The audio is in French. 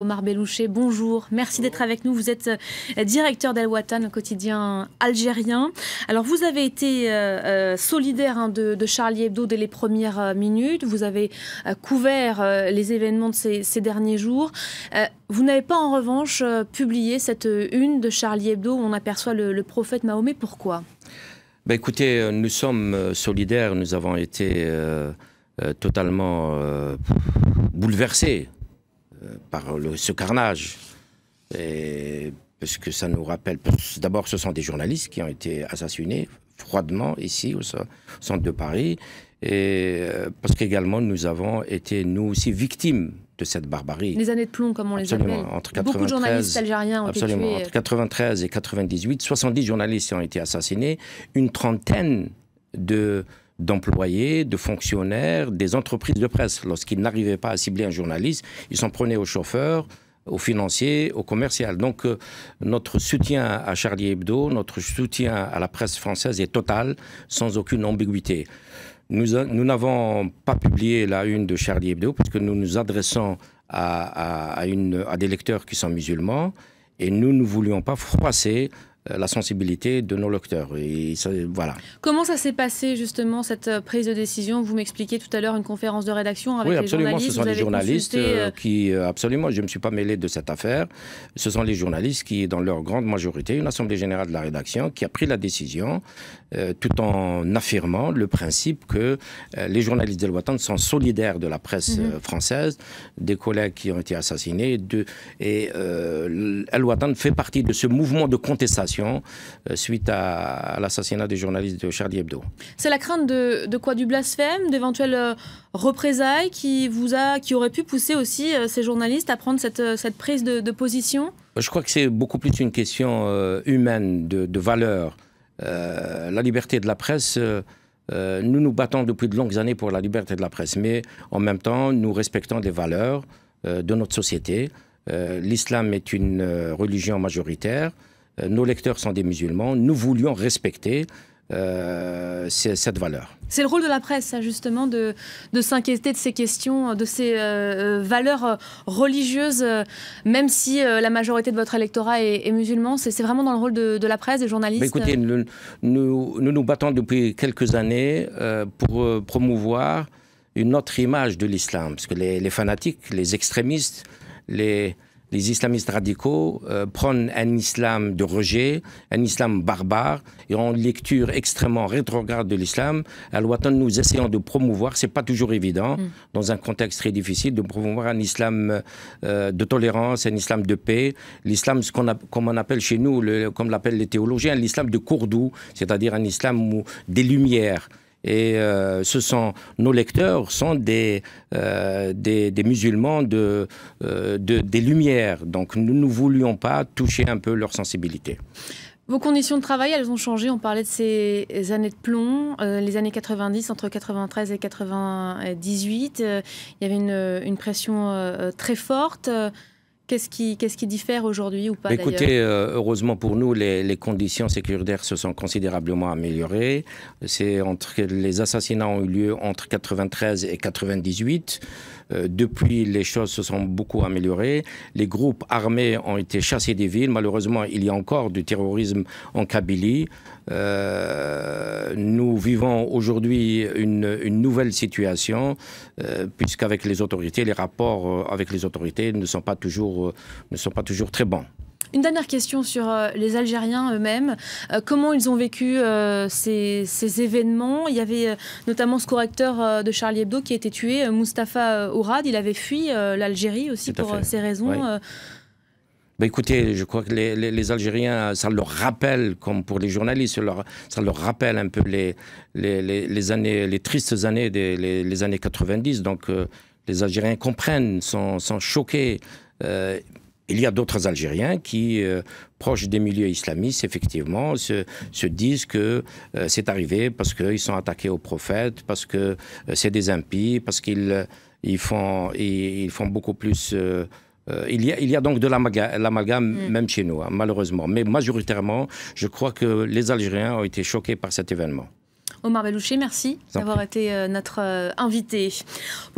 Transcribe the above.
Omar Bellouché, bonjour. Merci d'être avec nous. Vous êtes euh, directeur d'Al Watan, le quotidien algérien. Alors, vous avez été euh, euh, solidaire hein, de, Charlie Hebdo dès les premières minutes. Vous avez couvert les événements de ces, derniers jours. vous n'avez pas, en revanche, publié cette une de Charlie Hebdo où on aperçoit le, prophète Mahomet. Pourquoi ben Écoutez, nous sommes solidaires. Nous avons été totalement bouleversés par ce carnage. Et, parce que ça nous rappelle. D'abord, ce sont des journalistes qui ont été assassinés froidement ici, au, centre de Paris. Et euh, parce qu'également, nous avons été, nous aussi, victimes de cette barbarie. Les années de plomb, comme on les appelle. Beaucoup de journalistes algériens ont absolument, été tués. Entre 93 et 98, 70 journalistes ont été assassinés, une trentaine de d'employés, de fonctionnaires, des entreprises de presse. Lorsqu'ils n'arrivaient pas à cibler un journaliste, ils s'en prenaient aux chauffeurs, aux financiers, aux commerciaux. Donc euh, notre soutien à Charlie Hebdo, notre soutien à la presse française est total, sans aucune ambiguïté. Nous n'avons pas publié la une de Charlie Hebdo parce que nous nous adressons à des lecteurs qui sont musulmans et nous ne voulions pas froisser euh, la sensibilité de nos lecteurs. Et voilà. Comment ça s'est passé justement cette euh, prise de décision Vous m'expliquiez tout à l'heure une conférence de rédaction avec oui, absolument, ce sont les journalistes euh, qui, absolument, je ne me suis pas mêlé de cette affaire. Ce sont les journalistes qui, dans leur grande majorité, une assemblée générale de la rédaction qui a pris la décision, tout en affirmant le principe que les journalistes de l'Ouattan sont solidaires de la presse mhm. française, des collègues qui ont été assassinés, et euh, fait partie de ce mouvement de contestation euh, suite à, l'assassinat du journaliste de Charlie Hebdo. C'est la crainte de, quoi Du blasphème, d'éventuelles euh, représailles qui, vous a, qui aurait pu pousser aussi euh, ces journalistes à prendre cette, cette prise de, position Je crois que c'est beaucoup plus une question humaine, de, de valeur. la liberté de la presse... nous nous battons depuis de longues années pour la liberté de la presse, mais en même temps, nous respectons les valeurs de notre société. L'islam est une religion majoritaire. Euh, nos lecteurs sont des musulmans, nous voulions respecter euh, cette valeur. C'est le rôle de la presse, justement, de, de s'inquiéter de ces questions, de ces euh, valeurs religieuses, même si la majorité de votre électorat est, musulman. C'est vraiment dans le rôle de, la presse, des journalistes. Ben, écoutez, nous, nous, battons depuis quelques années pour promouvoir une autre image de l'islam, parce que les fanatiques, les extrémistes, les, les islamistes radicaux euh, prennent un islam de rejet, un islam barbare, et ont une lecture extrêmement rétrograde de l'islam. À l'Ouattan, nous essayons de promouvoir, ce n'est pas toujours évident, mm. dans un contexte très difficile, de promouvoir un islam euh, de tolérance, un islam de paix, l'islam, ce qu'on comme on appelle chez nous, comme l'appellent les théologiens, l'islam de Cordoue, c'est-à-dire un islam des lumières. Et euh, ce sont, nos lecteurs sont des, euh, des, musulmans euh, de, des Lumières. Donc nous ne voulions pas toucher un peu leur sensibilité. Vos conditions de travail, elles ont changé. On parlait de ces années de plomb, les années 90, entre 93 et 98. il y avait une, pression très forte. Qu'est-ce qui, diffère aujourd'hui ou pas Écoutez, euh, heureusement pour nous, les, les, conditions sécuritaires se sont considérablement améliorées. C'est entre les assassinats ont eu lieu entre 93 et 98. Euh, depuis, les choses se sont beaucoup améliorées. Les groupes armés ont été chassés des villes. Malheureusement, il y a encore du terrorisme en Kabylie. Euh, nous vivons aujourd'hui une, nouvelle situation, puisque euh, puisqu'avec les autorités, les rapports avec les autorités ne sont pas toujours très bons. Une dernière question sur euh, les Algériens eux-mêmes. Euh, comment ils ont vécu euh, ces, événements Il y avait notamment ce correcteur de Charlie Hebdo qui a été tué, Mustapha Ourad. Il avait fui l'Algérie aussi pour ces raisons. Bah écoutez, je crois que les, Algériens, ça leur rappelle, comme pour les journalistes, ça leur rappelle un peu les, années, les tristes années des années 90. Donc, les Algériens comprennent, sont, choqués. Il y a d'autres Algériens qui, euh, proches des milieux islamistes, effectivement, se, disent que euh, c'est arrivé parce qu'ils sont attaqués aux prophètes, parce que euh, c'est des impies, parce qu'ils ils font, font beaucoup plus... Il y, a, il, y a, donc de l'amalgame mm. même chez nous, hein, malheureusement. Mais majoritairement, je crois que les Algériens ont été choqués par cet événement. Omar Belouché, merci d'avoir été notre invité.